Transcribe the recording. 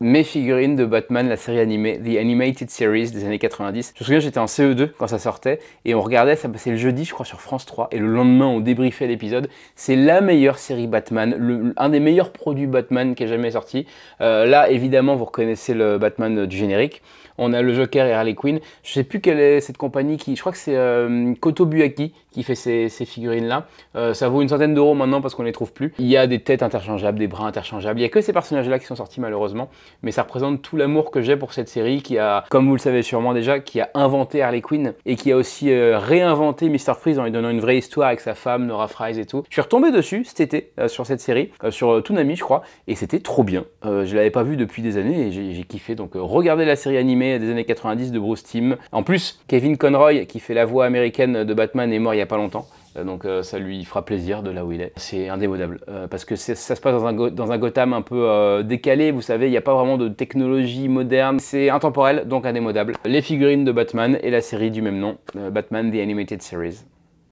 mes figurines de Batman, la série animée, The Animated Series des années 90. Je me souviens, j'étais en CE2 quand ça sortait, et on regardait, ça passait le jeudi, je crois, sur France 3, et le lendemain, on débriefait l'épisode. C'est la meilleure série Batman, un des meilleurs produits Batman qui a jamais sorti. Euh, là, évidemment, vous reconnaissez le Batman du générique. On a le Joker et Harley Quinn. Je sais plus quelle est cette compagnie qui. Je crois que c'est euh, Kotobuaki qui fait ces, figurines-là. Euh, ça vaut une centaine d'euros maintenant parce qu'on les trouve plus. Il y a des têtes interchangeables, des bras interchangeables. Il n'y a que ces personnages-là qui sont sortis malheureusement mais ça représente tout l'amour que j'ai pour cette série qui a, comme vous le savez sûrement déjà, qui a inventé Harley Quinn et qui a aussi euh, réinventé Mr. Freeze en lui donnant une vraie histoire avec sa femme, Nora Fries et tout. Je suis retombé dessus cet été euh, sur cette série, euh, sur Toonami je crois, et c'était trop bien. je l'avais pas vu depuis des années et j'ai kiffé. Donc regardez la série animée des années 90 de Bruce Timm. En plus, Kevin Conroy qui fait la voix américaine de Batman est mort il y a pas longtemps. Euh, donc euh, ça lui fera plaisir de là où il est. C'est indémodable. Euh, parce que ça se passe dans un, dans un Gotham un peu décalé, vous savez, il n'y a pas vraiment de technologie moderne. C'est intemporel, donc indémodable. Les figurines de Batman et la série du même nom, Batman The Animated Series.